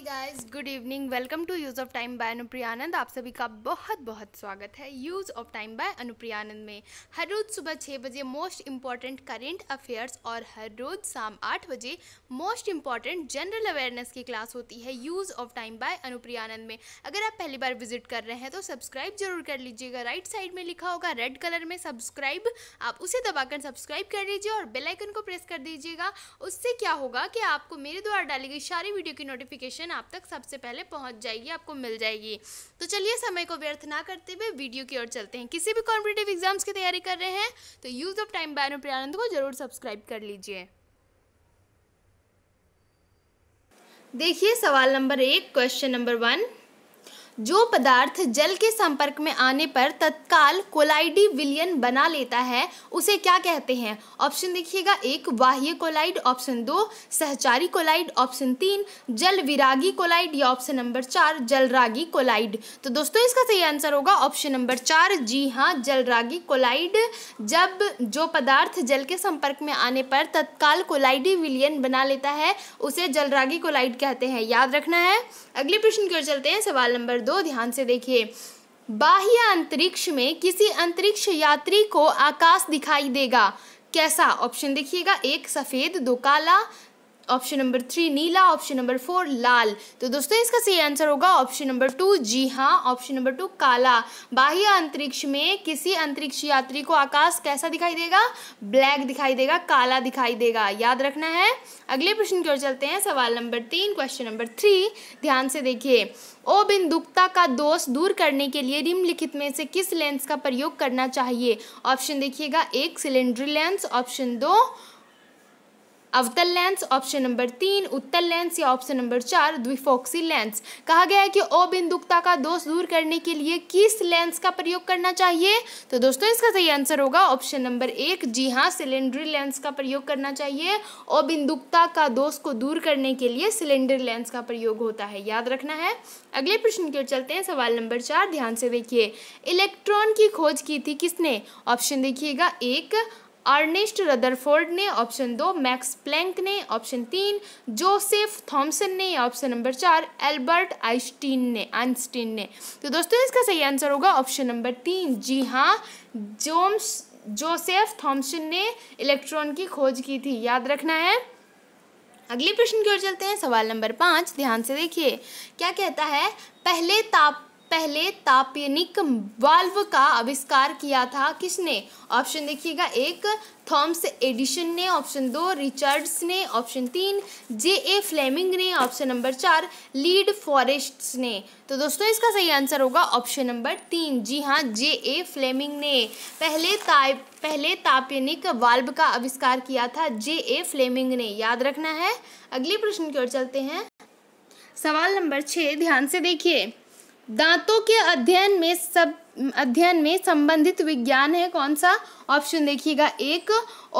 hey guys good evening welcome to use of time by Anupriyanand आप सभी का बहुत बहुत स्वागत है use of time by Anupriyanand में हर रोज़ सुबह छः बजे मोस्ट इम्पॉर्टेंट करेंट अफेयर्स और हर रोज़ शाम आठ बजे मोस्ट इम्पॉर्टेंट जनरल अवेयरनेस की क्लास होती है use of time by Anupriyanand में अगर आप पहली बार विजिट कर रहे हैं तो सब्सक्राइब जरूर कर लीजिएगा राइट साइड में लिखा होगा रेड कलर में सब्सक्राइब आप उसे दबाकर सब्सक्राइब कर लीजिए और बेलाइकन को प्रेस कर दीजिएगा उससे क्या होगा कि आपको मेरे द्वारा डाली गई सारी वीडियो की नोटिफिकेशन इन्फॉर्मेशन आप तक सबसे पहले पहुंच जाएगी आपको मिल जाएगी तो चलिए समय को व्यर्थ ना करते हुए वीडियो की ओर चलते हैं किसी भी कॉम्पिटेटिव एग्जाम्स की तैयारी कर रहे हैं तो यूज़ ऑफ टाइम बायनो प्रियानंद को जरूर सब्सक्राइब कर लीजिए देखिए सवाल नंबर एक क्वेश्चन नंबर वन जो पदार्थ जल के संपर्क में आने पर तत्काल कोलाइडी विलियन बना लेता है उसे क्या कहते हैं ऑप्शन देखिएगा एक बाह्य कोलाइड ऑप्शन दो सहचारी कोलाइड ऑप्शन तीन जल विरागी कोलाइड या ऑप्शन नंबर चार जलरागी कोलाइड तो दोस्तों इसका सही आंसर होगा ऑप्शन नंबर चार जी हाँ जलरागी कोलाइड जब जो पदार्थ जल के संपर्क में आने पर तत्काल कोलाइडी विलियन बना लेता है उसे जलरागी कोलाइड कहते हैं याद रखना है अगले प्रश्न की ओर चलते हैं सवाल नंबर दो दो ध्यान से देखिए बाह्य अंतरिक्ष में किसी अंतरिक्ष यात्री को आकाश दिखाई देगा कैसा ऑप्शन देखिएगा एक सफ़ेद दो काला ऑप्शन नंबर थ्री नीला ऑप्शन नंबर फोर लाल तो दोस्तों इसका सही आंसर होगा ऑप्शन नंबर टू जी हाँ ऑप्शन नंबर टू काला बाह्य अंतरिक्ष में किसी अंतरिक्ष यात्री को आकाश कैसा दिखाई देगा ब्लैक दिखाई देगा काला दिखाई देगा याद रखना है अगले प्रश्न की ओर चलते हैं सवाल नंबर तीन क्वेश्चन नंबर थ्री ध्यान से देखिए ओ बिंदुकता का दोष दूर करने के लिए निम्नलिखित में से किस लेंस का प्रयोग करना चाहिए ऑप्शन देखिएगा एक सिलेंड्री लेंस ऑप्शन दो अवतल लेंस ऑप्शन नंबर तीन उत्तल लेंस या ऑप्शन नंबर चार द्विफोक्सी लेंस कहा गया है कि अबिंदुकता का दोष दूर करने के लिए किस लेंस का प्रयोग करना चाहिए तो दोस्तों इसका सही आंसर होगा ऑप्शन नंबर एक जी हाँ सिलेंडर लेंस का प्रयोग करना चाहिए अबिंदुकता का दोष को दूर करने के लिए सिलेंडर लेंस का प्रयोग होता है याद रखना है अगले प्रश्न की ओर चलते हैं सवाल नंबर चार ध्यान से देखिए इलेक्ट्रॉन की खोज की थी किसने ऑप्शन देखिएगा एक अर्नेस्ट रदरफोर्ड ने ऑप्शन दो मैक्स प्लैंक ने ऑप्शन तीन जोसेफ थॉमसन ने ऑप्शन नंबर चार एल्बर्ट आइंस्टीन ने आइंस्टीन ने तो दोस्तों इसका सही आंसर होगा ऑप्शन नंबर तीन जी हाँ जोम्स जोसेफ थॉमसन ने इलेक्ट्रॉन की खोज की थी याद रखना है अगले प्रश्न की ओर चलते हैं सवाल नंबर पाँच ध्यान से देखिए क्या कहता है पहले ताप पहले तापयनिक वाल्व का आविष्कार किया था किसने ऑप्शन देखिएगा एक थॉम्स एडिशन ने ऑप्शन दो रिचर्ड्स ने ऑप्शन तीन जे ए फ्लेमिंग ने ऑप्शन नंबर चार लीड फॉरेस्ट ने तो दोस्तों इसका सही आंसर होगा ऑप्शन नंबर तीन जी हाँ जे ए फ्लेमिंग ने पहले ताप पहले तापयनिक वाल्व का आविष्कार किया था जे ए फ्लेमिंग ने याद रखना है अगले प्रश्न की ओर चलते हैं सवाल नंबर छः ध्यान से देखिए दांतों के अध्ययन में सब अध्ययन में संबंधित विज्ञान है कौन सा ऑप्शन देखिएगा एक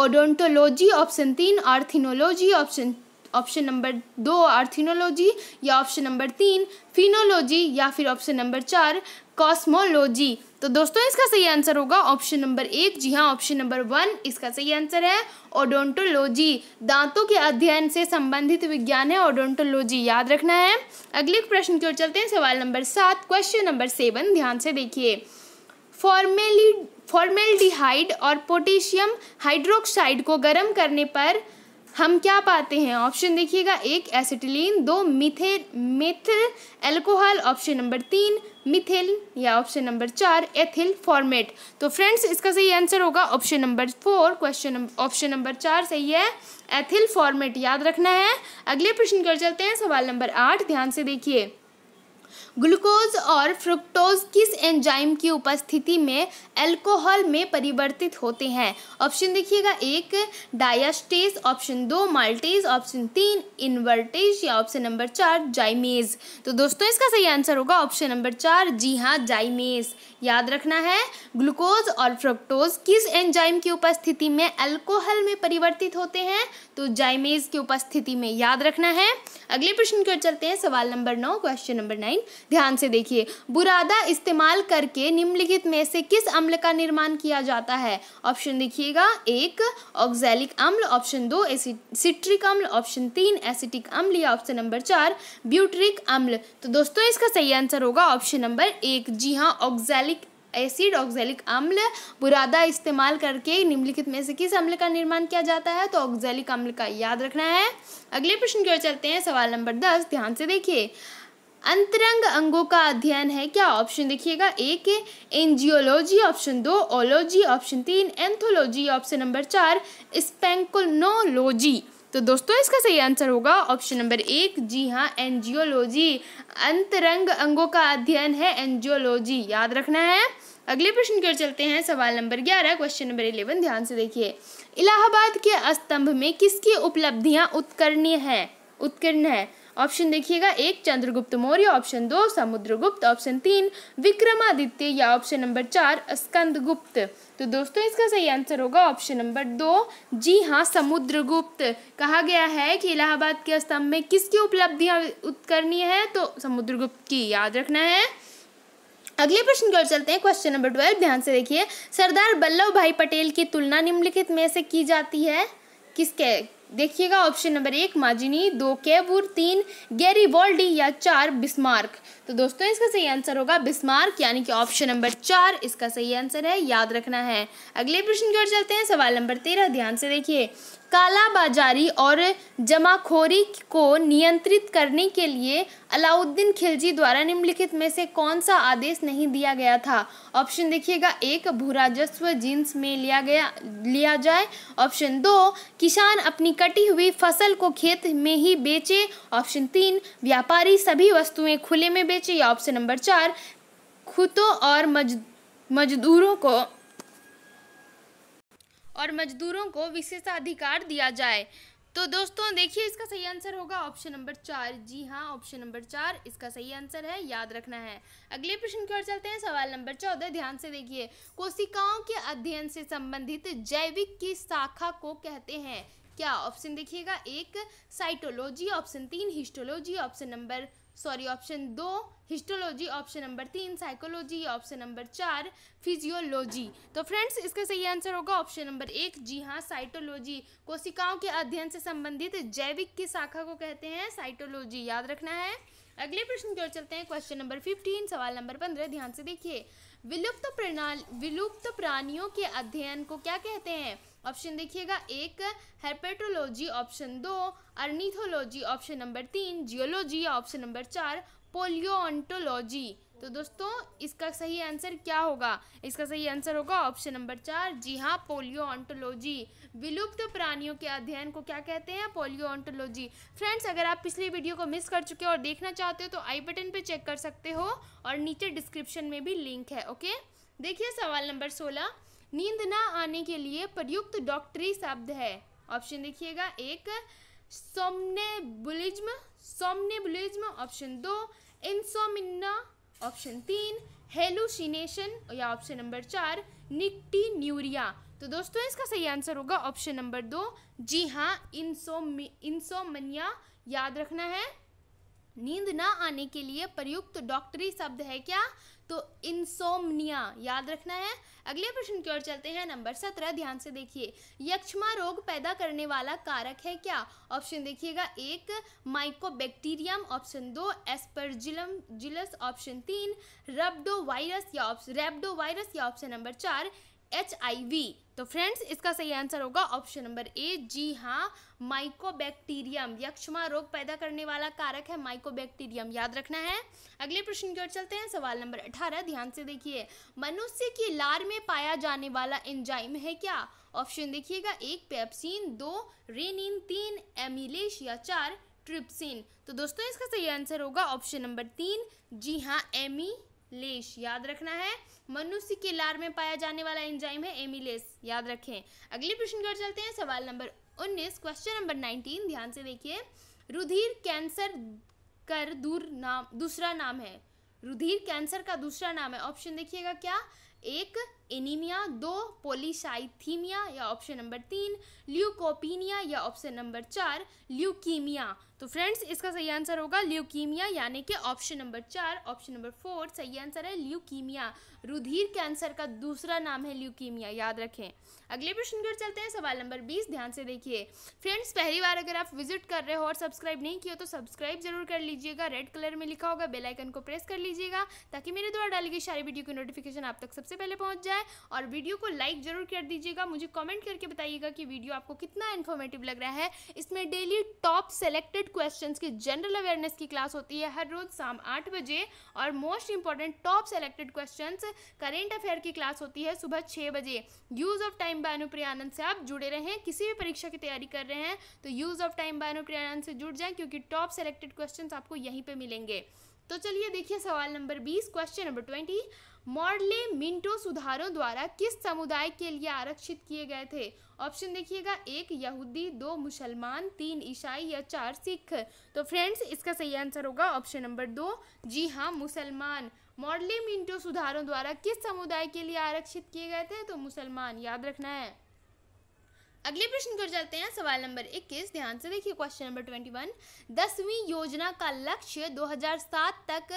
ओडोंटोलॉजी ऑप्शन तीन आर्थिनोलॉजी ऑप्शन ऑप्शन नंबर दो आर्थिनोलॉजी या ऑप्शन नंबर तीन फिनोलॉजी या फिर ऑप्शन नंबर चार कॉस्मोलॉजी तो दोस्तों इसका सही आंसर होगा ऑप्शन नंबर एक जी हाँ ऑप्शन नंबर वन इसका सही आंसर है ओडोंटोलॉजी दांतों के अध्ययन से संबंधित विज्ञान है ओडोंटोलॉजी याद रखना है अगले प्रश्न की ओर चलते हैं सवाल नंबर सात क्वेश्चन नंबर सेवन ध्यान से देखिए फॉर्मेली फॉर्मेल्डिहाइड और पोटेशियम हाइड्रोक्साइड को गर्म करने पर हम क्या पाते हैं ऑप्शन देखिएगा एक एसिटिलीन दो methyl methyl alcohol option number तीन मिथिल या ऑप्शन नंबर चार एथिल फॉर्मेट तो फ्रेंड्स इसका सही आंसर होगा option number four question option number चार सही है एथिल फॉर्मेट याद रखना है अगले प्रश्न कर चलते हैं सवाल नंबर आठ ध्यान से देखिए ग्लूकोज और फ्रुक्टोज किस एंजाइम की उपस्थिति में अल्कोहल में परिवर्तित होते हैं ऑप्शन देखिएगा एक डायस्टेज ऑप्शन दो माल्टेज ऑप्शन तीन इन्वर्टेज या ऑप्शन नंबर चार जाइमेज तो दोस्तों इसका सही आंसर होगा ऑप्शन नंबर चार जी हाँ जाइमेज याद रखना है ग्लूकोज और फ्रुक्टोज किस एंजाइम की उपस्थिति में अल्कोहल में परिवर्तित होते हैं तो जाइमेज की उपस्थिति में याद रखना है अगले प्रश्न की ओर चलते हैं सवाल नंबर नौ क्वेश्चन नंबर नाइन ध्यान से देखिए बुरादा इस्तेमाल करके निम्नलिखित में से किस अम्ल का निर्माण किया जाता है ऑप्शन देखिएगा एक ऑक्जैलिक अम्ल ऑप्शन दो सिट्रिक अम्ल ऑप्शन तीन एसिटिक अम्ल या ऑप्शन नंबर चार ब्यूट्रिक अम्ल तो दोस्तों इसका सही आंसर होगा ऑप्शन नंबर एक जी हाँ ऑक्जैलिक एसिड ऑक्जैलिक अम्ल बुरादा इस्तेमाल करके निम्नलिखित में से किस अम्ल का निर्माण किया जाता है तो ऑक्जैलिक अम्ल का याद रखना है अगले प्रश्न की ओर चलते हैं सवाल नंबर दस ध्यान से देखिए अंतरंग अंगों का अध्ययन है क्या ऑप्शन देखिएगा एक एंजियोलॉजी ऑप्शन दो ओलॉजी ऑप्शन तीन एंथोलॉजी ऑप्शन नंबर चार स्पेंकोनोलॉजी तो दोस्तों इसका सही आंसर होगा ऑप्शन नंबर एक जी हाँ एंजियोलॉजी अंतरंग अंगों का अध्ययन है एंजियोलॉजी याद रखना है अगले प्रश्न की ओर चलते हैं सवाल नंबर ग्यारह क्वेश्चन नंबर इलेवन ध्यान से देखिए इलाहाबाद के स्तंभ में किसकी उपलब्धियां उत्कर्णीय हैं उत्कीर्ण है ऑप्शन देखिएगा एक चंद्रगुप्त मौर्य ऑप्शन दो समुद्रगुप्त ऑप्शन तीन विक्रमादित्य या ऑप्शन नंबर चार स्कंदगुप्त तो दोस्तों इसका सही आंसर होगा ऑप्शन नंबर दो जी हाँ समुद्रगुप्त कहा गया है कि इलाहाबाद के स्तंभ में किसकी उपलब्धियां उत्करणीय है तो समुद्रगुप्त की याद रखना है अगले प्रश्न की ओर चलते हैं क्वेश्चन नंबर ट्वेल्व ध्यान से देखिए सरदार वल्लभ भाई पटेल की तुलना निम्नलिखित में से की जाती है किसके देखिएगा ऑप्शन नंबर एक माजिनी दो कैबूर तीन गैरी वॉल्डी या चार बिस्मार्क तो दोस्तों इसका सही आंसर होगा बिस्मार्क यानी कि ऑप्शन नंबर चार इसका सही आंसर है याद रखना है अगले प्रश्न की ओर चलते हैं सवाल नंबर तेरह ध्यान से देखिए काला बाजारी और जमाखोरी को नियंत्रित करने के लिए अलाउद्दीन खिलजी द्वारा निम्नलिखित में से कौन सा आदेश नहीं दिया गया था ऑप्शन देखिएगा एक भू राजस्व जींस में लिया गया लिया जाए ऑप्शन दो किसान अपनी कटी हुई फसल को खेत में ही बेचे ऑप्शन तीन व्यापारी सभी वस्तुएं खुले में बेचे करने चाहिए ऑप्शन नंबर चार खुतों और मज मजदूरों को और मजदूरों को विशेषाधिकार दिया जाए तो दोस्तों देखिए इसका सही आंसर होगा ऑप्शन नंबर चार जी हाँ ऑप्शन नंबर चार इसका सही आंसर है याद रखना है अगले प्रश्न की ओर चलते हैं सवाल नंबर चौदह ध्यान से देखिए कोशिकाओं के अध्ययन से संबंधित जैविक की शाखा को कहते हैं क्या ऑप्शन देखिएगा एक साइटोलॉजी ऑप्शन तीन histology option number sorry option दो हिस्टोलॉजी ऑप्शन नंबर तीन साइकोलॉजी ऑप्शन नंबर चार फिजियोलॉजी तो फ्रेंड्स इसका सही आंसर होगा ऑप्शन नंबर एक जी हाँ साइटोलॉजी कोशिकाओं के अध्ययन से संबंधित जैविक की शाखा को कहते हैं साइटोलॉजी याद रखना है अगले प्रश्न की ओर चलते हैं क्वेश्चन नंबर फिफ्टीन सवाल नंबर पंद्रह ध्यान से देखिए विलुप्त प्रणाली विलुप्त प्राणियों के अध्ययन को क्या कहते हैं ऑप्शन देखिएगा एक हेपेटोलॉजी ऑप्शन दो अर्नीथोलॉजी ऑप्शन नंबर तीन जियोलॉजी ऑप्शन नंबर चार पोलियोटोलॉजी तो दोस्तों इसका सही आंसर क्या होगा इसका सही आंसर होगा ऑप्शन नंबर चार जी हाँ पोलियोन्टोलॉजी विलुप्त प्राणियों के अध्ययन को क्या कहते हैं पोलियोन्टोलॉजी फ्रेंड्स अगर आप पिछली वीडियो को मिस कर चुके हो और देखना चाहते हो तो आई बटन पे चेक कर सकते हो और नीचे डिस्क्रिप्शन में भी लिंक है ओके देखिए सवाल नंबर सोलह नींद ना आने के लिए प्रयुक्त डॉक्टरी शब्द है ऑप्शन देखिएगा एक सोमनेबुलिज्म सोमनेबुलिज्म ऑप्शन दो इंसोमिना ऑप्शन तीन हेलुसिनेशन या ऑप्शन नंबर चार निट्टी न्यूरिया तो दोस्तों इसका सही आंसर होगा ऑप्शन नंबर दो जी हाँ इंसोमिया इंसोमनिया याद रखना है नींद ना आने के लिए प्रयुक्त डॉक्टरी शब्द है क्या तो इंसोमनिया याद रखना है अगले प्रश्न की ओर चलते हैं नंबर सत्रह ध्यान से देखिए यक्षमा रोग पैदा करने वाला कारक है क्या ऑप्शन देखिएगा एक माइकोबैक्टीरियम ऑप्शन दो एस्परजिलम जिलस ऑप्शन तीन रेबडो वायरस या रेबडो वायरस या ऑप्शन नंबर चार एच तो फ्रेंड्स इसका सही आंसर होगा ऑप्शन नंबर ए जी हाँ माइकोबैक्टीरियम यक्षमा रोग पैदा करने वाला कारक है माइकोबैक्टीरियम याद रखना है अगले प्रश्न की ओर चलते हैं सवाल नंबर अठारह ध्यान से देखिए मनुष्य की लार में पाया जाने वाला एंजाइम है क्या ऑप्शन देखिएगा एक पेप्सिन दो रेनिन तीन एमिलेश या चार ट्रिप्सिन तो दोस्तों इसका सही आंसर होगा ऑप्शन नंबर तीन जी हाँ एमी लेश याद रखना है मनुष्य के लार में पाया जाने वाला एंजाइम है एमिलेस याद रखें अगले प्रश्न कर चलते हैं सवाल नंबर 19 क्वेश्चन नंबर 19 ध्यान से देखिए रुधिर कैंसर कर दूर नाम दूसरा नाम है रुधिर कैंसर का दूसरा नाम है ऑप्शन देखिएगा क्या एक एनीमिया दो पोलिसाइथीमिया या ऑप्शन नंबर तीन ल्यूकोपीनिया या ऑप्शन नंबर चार ल्यूकीमिया तो फ्रेंड्स इसका सही आंसर होगा ल्यूकीमिया यानी कि ऑप्शन नंबर चार ऑप्शन नंबर फोर सही आंसर है ल्यूकीमिया रुधिर कैंसर का दूसरा नाम है ल्यूकीमिया याद रखें अगले प्रश्न की ओर चलते हैं सवाल नंबर बीस ध्यान से देखिए फ्रेंड्स पहली बार अगर आप विजिट कर रहे हो और सब्सक्राइब नहीं किया तो सब्सक्राइब जरूर कर लीजिएगा रेड कलर में लिखा होगा बेलाइकन को प्रेस कर लीजिएगा ताकि मेरे द्वारा डाली गई सारी वीडियो की नोटिफिकेशन आप तक सबसे पहले पहुँच जाए है और वीडियो को लाइक ज़रूर कर दीजिएगा मुझे कमेंट करके बताइएगा कि वीडियो आपको कितना इन्फॉर्मेटिव लग रहा है इसमें डेली टॉप सेलेक्टेड क्वेश्चंस की जनरल अवेयरनेस की क्लास होती है हर रोज़ शाम आठ बजे और most important top selected question current affair की क्लास होती है सुबह छः बजे use of time by Anupriya से आप जुड़े रहें किसी भी परीक्षा की तैयारी कर रहे हैं तो use of time by Anupriya से जुड़ जाएं क्योंकि टॉप सेलेक्टेड क्वेश्चन आपको यहीं पर मिलेंगे तो चलिए देखिए सवाल नंबर बीस question number twenty Morley Minto सुधारों द्वारा किस समुदाय के लिए आरक्षित किए गए थे ऑप्शन देखिएगा एक यहूदी दो मुसलमान तीन ईसाई या चार सिख तो फ्रेंड्स इसका सही आंसर होगा ऑप्शन नंबर दो जी हाँ मुसलमान मॉडले मिंटो सुधारों द्वारा किस समुदाय के लिए आरक्षित किए गए थे तो मुसलमान याद रखना है अगले प्रश्न को चलते हैं सवाल नंबर 21 ध्यान से देखिए क्वेश्चन नंबर 21 दसवीं योजना का लक्ष्य 2007 तक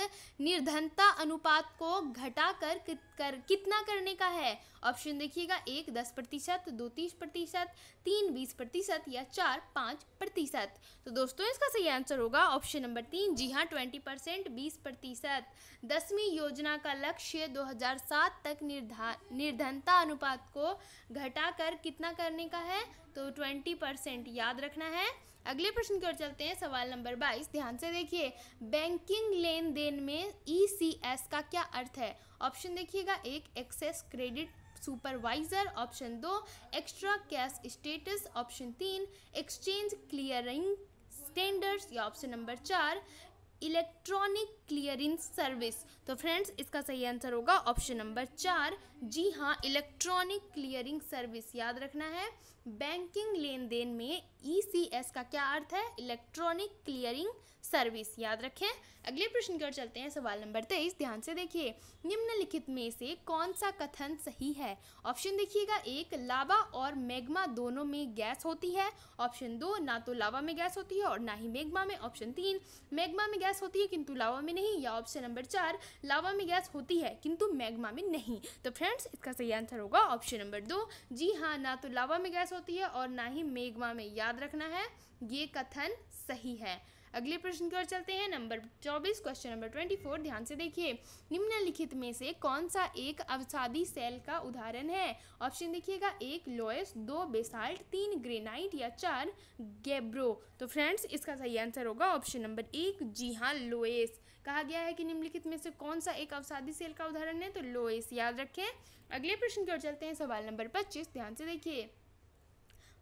निर्धनता अनुपात को घटाकर कर कितना करने का है ऑप्शन देखिएगा एक दस प्रतिशत दो तीस प्रतिशत तीन बीस प्रतिशत या चार पाँच प्रतिशत तो दोस्तों इसका सही आंसर होगा ऑप्शन नंबर तीन जी हाँ ट्वेंटी परसेंट बीस प्रतिशत दसवीं योजना का लक्ष्य 2007 तक निर्धा निर्धनता अनुपात को घटाकर कितना करने का है है तो ट्वेंटी परसेंट याद रखना है अगले प्रश्न की ओर चलते हैं सवाल नंबर बाईस ध्यान से देखिए बैंकिंग लेन देन में ई e का क्या अर्थ है ऑप्शन देखिएगा एक एक्सेस क्रेडिट सुपरवाइजर ऑप्शन दो एक्स्ट्रा कैश स्टेटस ऑप्शन तीन एक्सचेंज क्लियरिंग स्टैंडर्ड्स या ऑप्शन नंबर चार इलेक्ट्रॉनिक क्लियरिंग सर्विस तो फ्रेंड्स इसका सही आंसर होगा ऑप्शन नंबर चार जी हाँ इलेक्ट्रॉनिक क्लियरिंग सर्विस याद रखना है बैंकिंग लेन देन में ई e का क्या अर्थ है इलेक्ट्रॉनिक क्लियरिंग सर्विस याद रखें अगले प्रश्न की ओर चलते हैं सवाल नंबर तेईस ध्यान से देखिए निम्नलिखित में से कौन सा कथन सही है ऑप्शन देखिएगा एक लावा और मैग्मा दोनों में गैस होती है ऑप्शन दो ना तो लावा में गैस होती है और ना ही मैग्मा में ऑप्शन तीन मैग्मा में गैस होती है किंतु लावा में नहीं या ऑप्शन नंबर चार लावा में गैस होती है किंतु मैग्मा में नहीं तो फ्रेंड्स इसका सही आंसर होगा ऑप्शन नंबर दो जी हाँ ना तो लावा में गैस होती है और ना ही मेघमा में याद रखना है ये कथन सही है अगले प्रश्न की ओर चलते हैं नंबर चौबीस क्वेश्चन नंबर ट्वेंटी फोर ध्यान से देखिए निम्नलिखित में से कौन सा एक अवसादी सेल का उदाहरण है ऑप्शन देखिएगा एक लोयस दो बेसाल्ट तीन ग्रेनाइट या चार गैब्रो तो फ्रेंड्स इसका सही आंसर होगा ऑप्शन नंबर एक जी हाँ लोएस कहा गया है कि निम्नलिखित में से कौन सा एक अवसादी सेल का उदाहरण है तो लोएस याद रखें अगले प्रश्न की ओर चलते हैं सवाल नंबर पच्चीस ध्यान से देखिए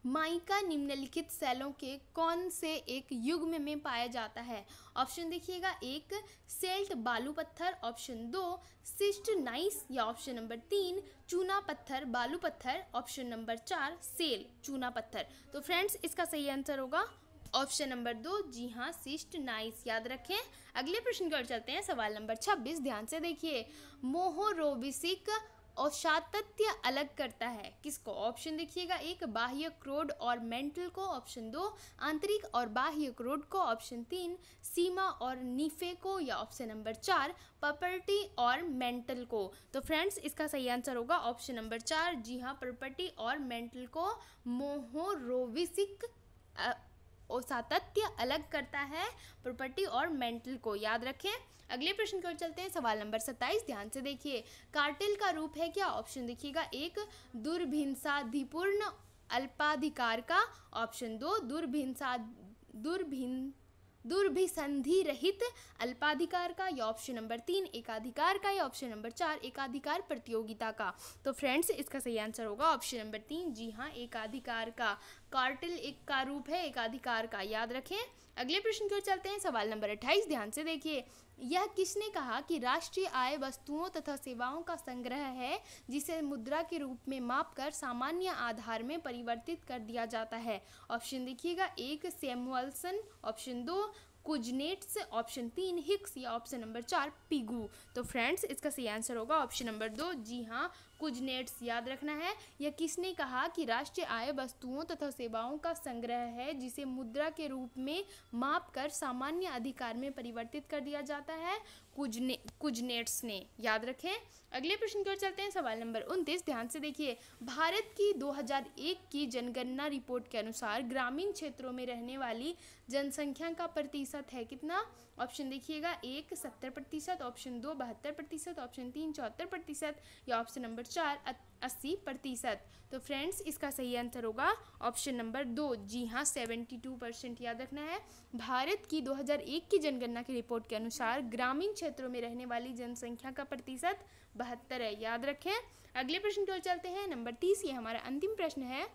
माइका निम्नलिखित सेलों के कौन से एक युग्म में पाया जाता है ऑप्शन देखिएगा एक सेल्ट बालू पत्थर ऑप्शन दो सिस्ट नाइस या ऑप्शन नंबर तीन चूना पत्थर बालू पत्थर ऑप्शन नंबर चार सेल चूना पत्थर तो फ्रेंड्स इसका सही आंसर होगा ऑप्शन नंबर दो जी हाँ सिस्ट नाइस याद रखें अगले प्रश्न की ओर चलते हैं सवाल नंबर छब्बीस ध्यान से देखिए मोहोरोबिसिक और सातत्य अलग करता है किसको ऑप्शन देखिएगा एक बाह्य क्रोध और मेंटल को ऑप्शन दो आंतरिक और बाह्य क्रोध को ऑप्शन तीन सीमा और नीफे को या ऑप्शन नंबर चार प्रॉपर्टी और मेंटल को तो फ्रेंड्स इसका सही आंसर होगा ऑप्शन नंबर चार जी हाँ प्रॉपर्टी और मेंटल को मोहोरोविसिक और सातत्य अलग करता है प्रॉपर्टी और मेंटल को याद रखें अगले प्रश्न की ओर चलते हैं सवाल नंबर सत्ताईस ध्यान से देखिए कार्टेल का रूप है क्या ऑप्शन देखिएगा एक दुर्भिंसाधिपूर्ण अल्पाधिकार का ऑप्शन दो दुर्भिंसा दुर्भिन दुर्भिसंधि रहित अल्पाधिकार का या ऑप्शन नंबर तीन एकाधिकार का या ऑप्शन नंबर चार एकाधिकार प्रतियोगिता का तो फ्रेंड्स इसका सही आंसर होगा ऑप्शन नंबर तीन जी हाँ एकाधिकार का कार्टिल एक का रूप है एक अधिकार का याद रखें अगले प्रश्न की ओर चलते हैं सवाल नंबर अट्ठाईस ध्यान से देखिए यह किसने कहा कि राष्ट्रीय आय वस्तुओं तथा सेवाओं का संग्रह है जिसे मुद्रा के रूप में मापकर सामान्य आधार में परिवर्तित कर दिया जाता है ऑप्शन देखिएगा एक सेमुअलसन ऑप्शन दो कुजनेट्स ऑप्शन तीन हिक्स या ऑप्शन नंबर चार पिगू तो फ्रेंड्स इसका सही आंसर होगा ऑप्शन नंबर दो जी हाँ कुजनेट्स याद रखना है या किसने कहा कि राष्ट्रीय आय वस्तुओं तथा सेवाओं का संग्रह है जिसे मुद्रा के रूप में माप कर सामान्य अधिकार में परिवर्तित कर दिया जाता है कुजने कुजनेट्स ने याद रखें अगले प्रश्न की ओर चलते हैं सवाल नंबर उनतीस ध्यान से देखिए भारत की 2001 की जनगणना रिपोर्ट के अनुसार ग्रामीण क्षेत्रों में रहने वाली जनसंख्या का प्रतिशत है कितना ऑप्शन देखिएगा एक सत्तर प्रतिशत ऑप्शन दो बहत्तर प्रतिशत ऑप्शन तीन चौहत्तर प्रतिशत या ऑप्शन नंबर चार अस्सी प्रतिशत तो फ्रेंड्स इसका सही आंसर होगा ऑप्शन नंबर दो जी हाँ सेवेंटी टू परसेंट याद रखना है भारत की 2001 की जनगणना की रिपोर्ट के अनुसार ग्रामीण क्षेत्रों में रहने वाली जनसंख्या का प्रतिशत बहत्तर है याद रखें अगले प्रश्न की ओर चलते हैं नंबर तीस ये हमारा अंतिम प्रश्न है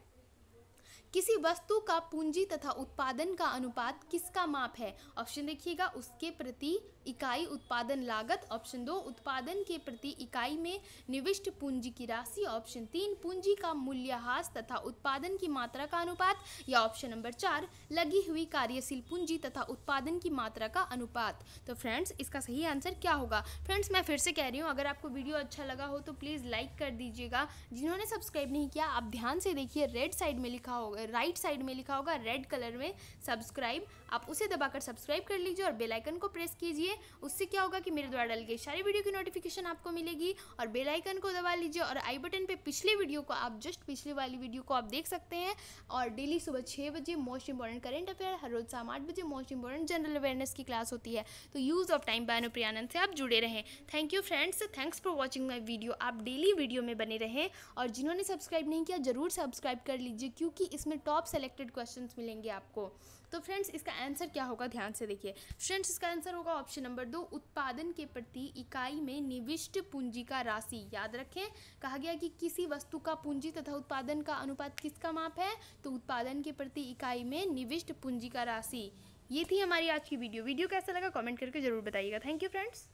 किसी वस्तु का पूंजी तथा उत्पादन का अनुपात किसका माप है ऑप्शन देखिएगा उसके प्रति इकाई उत्पादन लागत ऑप्शन दो उत्पादन के प्रति इकाई में निविष्ट पूंजी की राशि ऑप्शन तीन पूंजी का मूल्यह्रास तथा उत्पादन की मात्रा का अनुपात या ऑप्शन नंबर चार लगी हुई कार्यशील पूंजी तथा उत्पादन की मात्रा का अनुपात तो फ्रेंड्स इसका सही आंसर क्या होगा फ्रेंड्स मैं फिर से कह रही हूँ अगर आपको वीडियो अच्छा लगा हो तो प्लीज़ लाइक कर दीजिएगा जिन्होंने सब्सक्राइब नहीं किया आप ध्यान से देखिए रेड साइड में लिखा होगा राइट साइड में लिखा होगा रेड कलर में सब्सक्राइब आप उसे दबाकर सब्सक्राइब कर लीजिए और बेलाइकन को प्रेस कीजिए उससे क्या होगा कि मेरे द्वारा डाली गई सारी वीडियो की नोटिफिकेशन आपको मिलेगी और बेल आइकन को दबा लीजिए और आई बटन पे पिछले वीडियो को आप जस्ट पिछले वाली वीडियो को आप देख सकते हैं और डेली सुबह छः बजे मोस्ट इंपॉर्टेंट करेंट अफेयर हर रोज शाम आठ बजे मोस्ट इंपॉर्टेंट जनरल अवेयरनेस की क्लास होती है तो use of time by Anupriyanand से आप जुड़े रहें thank you friends thanks for watching my video आप डेली वीडियो में बने रहें और जिन्होंने सब्सक्राइब नहीं किया ज़रूर सब्सक्राइब कर लीजिए क्योंकि इसमें टॉप सेलेक्टेड क्वेश्चन मिलेंगे आपको तो फ्रेंड्स इसका आंसर क्या होगा ध्यान से देखिए फ्रेंड्स इसका आंसर होगा ऑप्शन नंबर दो उत्पादन के प्रति इकाई में निविष्ट पूंजी का राशि याद रखें कहा गया कि किसी वस्तु का पूंजी तथा उत्पादन का अनुपात किसका माप है तो उत्पादन के प्रति इकाई में निविष्ट पूंजी का राशि ये थी हमारी आज की वीडियो वीडियो कैसा लगा कमेंट करके ज़रूर बताइएगा थैंक यू फ्रेंड्स